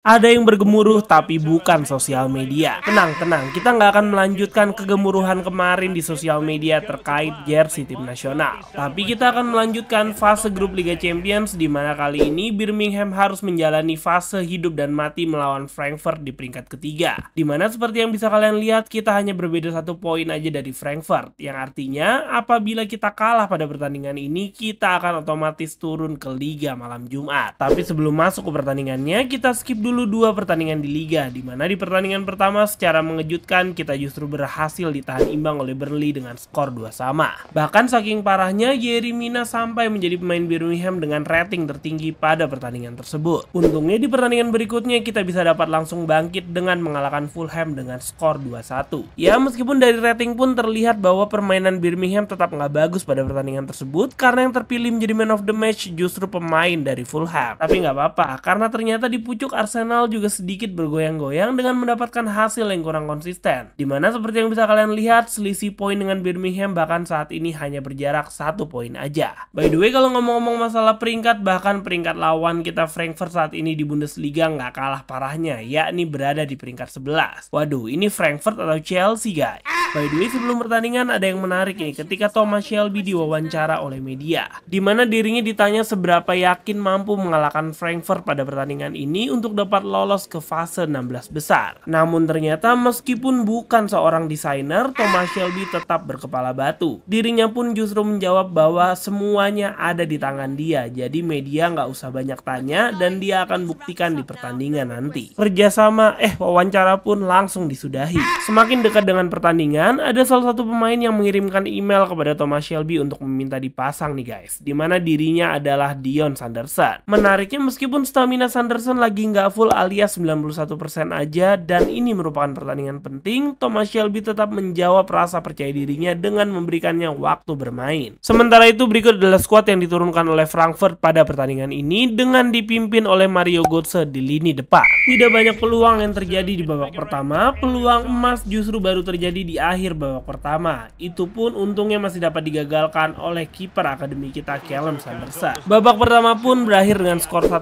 Ada yang bergemuruh tapi bukan sosial media. Tenang, tenang. Kita nggak akan melanjutkan kegemuruhan kemarin di sosial media terkait jersey tim nasional. Tapi kita akan melanjutkan fase grup Liga Champions di mana kali ini Birmingham harus menjalani fase hidup dan mati melawan Frankfurt di peringkat ketiga. Dimana seperti yang bisa kalian lihat, kita hanya berbeda satu poin aja dari Frankfurt. Yang artinya, apabila kita kalah pada pertandingan ini, kita akan otomatis turun ke Liga malam Jumat. Tapi sebelum masuk ke pertandingannya, kita skip dulu dulu dua pertandingan di Liga, di mana di pertandingan pertama secara mengejutkan kita justru berhasil ditahan imbang oleh Burnley dengan skor dua sama. Bahkan saking parahnya, Yeri Mina sampai menjadi pemain Birmingham dengan rating tertinggi pada pertandingan tersebut. Untungnya di pertandingan berikutnya kita bisa dapat langsung bangkit dengan mengalahkan Fulham dengan skor 2-1. Ya, meskipun dari rating pun terlihat bahwa permainan Birmingham tetap nggak bagus pada pertandingan tersebut karena yang terpilih menjadi man of the match justru pemain dari Fulham. Tapi nggak apa-apa, karena ternyata di pucuk Arsenal Arsenal juga sedikit bergoyang-goyang dengan mendapatkan hasil yang kurang konsisten. Dimana seperti yang bisa kalian lihat, selisih poin dengan Birmingham bahkan saat ini hanya berjarak satu poin aja. By the way, kalau ngomong-ngomong masalah peringkat, bahkan peringkat lawan kita Frankfurt saat ini di Bundesliga nggak kalah parahnya, yakni berada di peringkat 11. Waduh, ini Frankfurt atau Chelsea guys. By the way, sebelum pertandingan ada yang menarik nih ketika Thomas Shelby diwawancara oleh media. Dimana dirinya ditanya seberapa yakin mampu mengalahkan Frankfurt pada pertandingan ini untuk dapat sempat lolos ke fase 16 besar. Namun ternyata meskipun bukan seorang desainer, Thomas Shelby tetap berkepala batu. Dirinya pun justru menjawab bahwa semuanya ada di tangan dia, jadi media nggak usah banyak tanya dan dia akan buktikan di pertandingan nanti. Kerjasama, eh wawancara pun langsung disudahi. Semakin dekat dengan pertandingan, ada salah satu pemain yang mengirimkan email kepada Thomas Shelby untuk meminta dipasang nih guys, dimana dirinya adalah Dion Sanderson. Menariknya meskipun stamina Sanderson lagi nggak full alias 91% aja dan ini merupakan pertandingan penting, Thomas Shelby tetap menjawab rasa percaya dirinya dengan memberikannya waktu bermain. Sementara itu berikut adalah skuad yang diturunkan oleh Frankfurt pada pertandingan ini dengan dipimpin oleh Mario Götze di lini depan. Tidak banyak peluang yang terjadi di babak pertama, peluang emas justru baru terjadi di akhir babak pertama. Itu pun untungnya masih dapat digagalkan oleh kiper akademi kita Callum Sanderson. Babak pertama pun berakhir dengan skor 1-1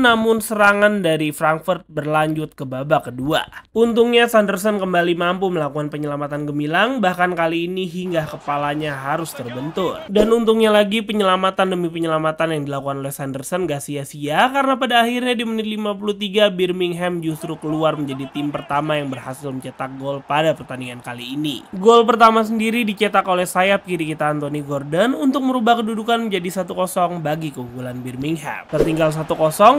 namun serangan dari dari Frankfurt berlanjut ke babak kedua. Untungnya Sanderson kembali mampu melakukan penyelamatan gemilang, bahkan kali ini hingga kepalanya harus terbentur. Dan untungnya lagi penyelamatan demi penyelamatan yang dilakukan oleh Sanderson gak sia-sia karena pada akhirnya di menit 53 Birmingham justru keluar menjadi tim pertama yang berhasil mencetak gol pada pertandingan kali ini. Gol pertama sendiri dicetak oleh sayap kiri kita Anthony Gordon untuk merubah kedudukan menjadi 1-0 bagi keunggulan Birmingham. Tertinggal 1-0,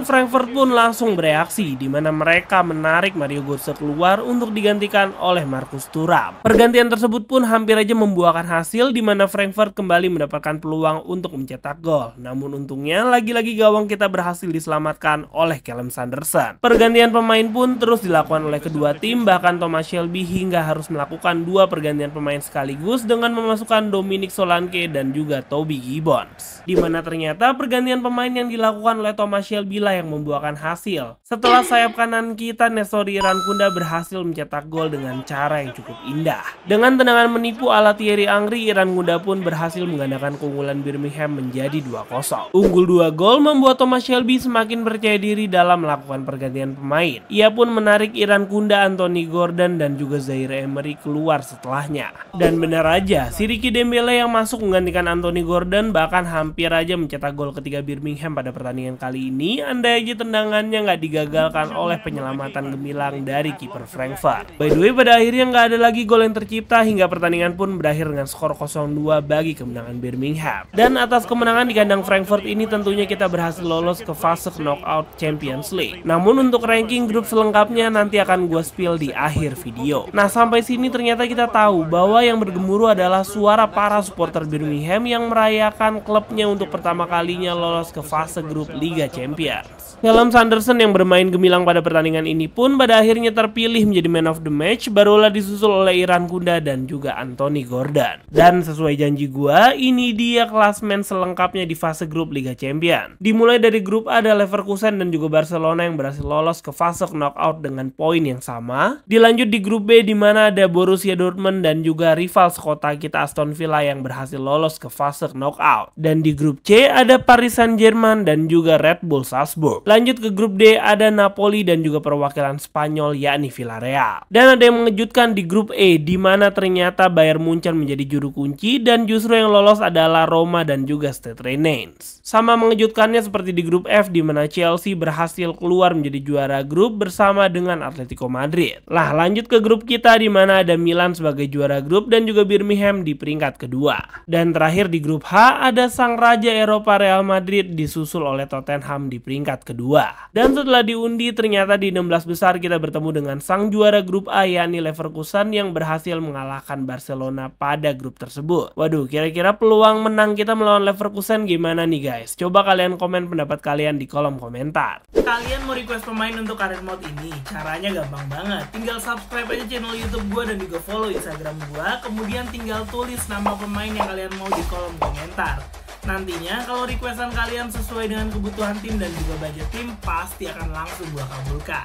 Frankfurt pun langsung bereaksi aksi di mana mereka menarik Mario Götze keluar untuk digantikan oleh Marcus Thuram. Pergantian tersebut pun hampir aja membuahkan hasil di mana Frankfurt kembali mendapatkan peluang untuk mencetak gol. Namun untungnya lagi-lagi gawang kita berhasil diselamatkan oleh Callum Sanderson. Pergantian pemain pun terus dilakukan oleh kedua tim bahkan Thomas Shelby hingga harus melakukan dua pergantian pemain sekaligus dengan memasukkan Dominic Solanke dan juga Toby Gibbons. Di mana ternyata pergantian pemain yang dilakukan oleh Thomas Shelby lah yang membuahkan hasil. Setelah sayap kanan kita, Nestori Rankunda berhasil mencetak gol dengan cara yang cukup indah. Dengan tendangan menipu ala Thierry Angri, Irankuda pun berhasil menggandakan keunggulan Birmingham menjadi 2-0. Unggul 2 gol membuat Thomas Shelby semakin percaya diri dalam melakukan pergantian pemain. Ia pun menarik Iran Kunda, Anthony Gordon, dan juga Zaire Emery keluar setelahnya. Dan benar aja, Siriki Dembele yang masuk menggantikan Anthony Gordon bahkan hampir aja mencetak gol ketiga Birmingham pada pertandingan kali ini. Andai aja tendangannya nggak diganti digagalkan oleh penyelamatan gemilang dari kiper Frankfurt. By the way, pada akhirnya nggak ada lagi gol yang tercipta hingga pertandingan pun berakhir dengan skor 0-2 bagi kemenangan Birmingham. Dan atas kemenangan di kandang Frankfurt ini tentunya kita berhasil lolos ke fase knockout Champions League. Namun untuk ranking grup selengkapnya nanti akan gue spill di akhir video. Nah sampai sini ternyata kita tahu bahwa yang bergemuruh adalah suara para supporter Birmingham yang merayakan klubnya untuk pertama kalinya lolos ke fase grup Liga Champions. Helm Sanderson yang ber bermain gemilang pada pertandingan ini pun pada akhirnya terpilih menjadi man of the match barulah disusul oleh Iran Kunda dan juga Anthony Gordon. Dan sesuai janji gua, ini dia klasmen selengkapnya di fase grup Liga Champion. Dimulai dari grup A ada Leverkusen dan juga Barcelona yang berhasil lolos ke fase knockout dengan poin yang sama. Dilanjut di grup B di mana ada Borussia Dortmund dan juga rival sekota kita Aston Villa yang berhasil lolos ke fase knockout. Dan di grup C ada Paris Saint-Germain dan juga Red Bull Salzburg. Lanjut ke grup D ada ada Napoli dan juga perwakilan Spanyol yakni Villarreal. Dan ada yang mengejutkan di grup E di mana ternyata Bayern Munchen menjadi juru kunci dan justru yang lolos adalah Roma dan juga Stade Rennes. Sama mengejutkannya seperti di grup F di mana Chelsea berhasil keluar menjadi juara grup bersama dengan Atletico Madrid. Lah lanjut ke grup kita di mana ada Milan sebagai juara grup dan juga Birmingham di peringkat kedua. Dan terakhir di grup H ada sang raja Eropa Real Madrid disusul oleh Tottenham di peringkat kedua. Dan setelah diundi, ternyata di 16 besar kita bertemu dengan sang juara grup A yakni Leverkusen yang berhasil mengalahkan Barcelona pada grup tersebut. Waduh, kira-kira peluang menang kita melawan Leverkusen gimana nih guys? Coba kalian komen pendapat kalian di kolom komentar. Kalian mau request pemain untuk karir mode ini? Caranya gampang banget. Tinggal subscribe aja channel YouTube gua dan juga follow Instagram gua, kemudian tinggal tulis nama pemain yang kalian mau di kolom komentar. Nantinya kalau requestan kalian sesuai dengan kebutuhan tim dan juga budget tim, pasti akan langsung gua kabulkan.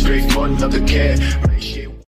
Sipping